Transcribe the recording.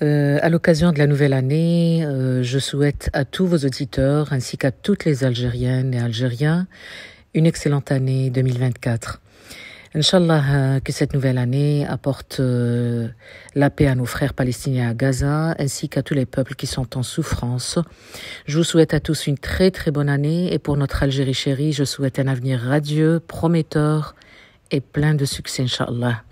Euh, à l'occasion de la nouvelle année, euh, je souhaite à tous vos auditeurs ainsi qu'à toutes les Algériennes et Algériens une excellente année 2024. Inch'Allah, euh, que cette nouvelle année apporte la paix à nos frères palestiniens à Gaza ainsi qu'à tous les peuples qui sont en souffrance. Je vous souhaite à tous une très très bonne année et pour notre Algérie chérie, je souhaite un avenir radieux, prometteur et plein de succès, Inch'Allah.